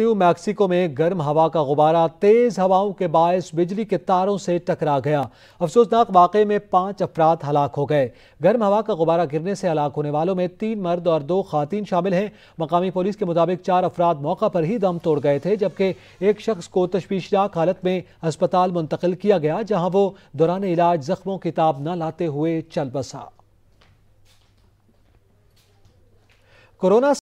new Mexico में गर्म हवा का गुब्बारा तेज हवाओं के बायस बिजली के तारों से टकरा गया अफसोसनाक वाकये में पांच अफराद हलाक हो गए गर्म हवा का गुब्बारा गिरने से हलाक होने वालों में तीन मर्द और दो खातन शामिल हैं मकामी पुलिस के मुताबिक चार अफराद मौका पर ही दम तोड़ गए थे जबकि एक शख्स को तशवीशनाक हालत में अस्पताल मुंतकिल किया गया जहाँ वो दौरान इलाज जख्मों की ताब न लाते हुए चल बसा कोरोना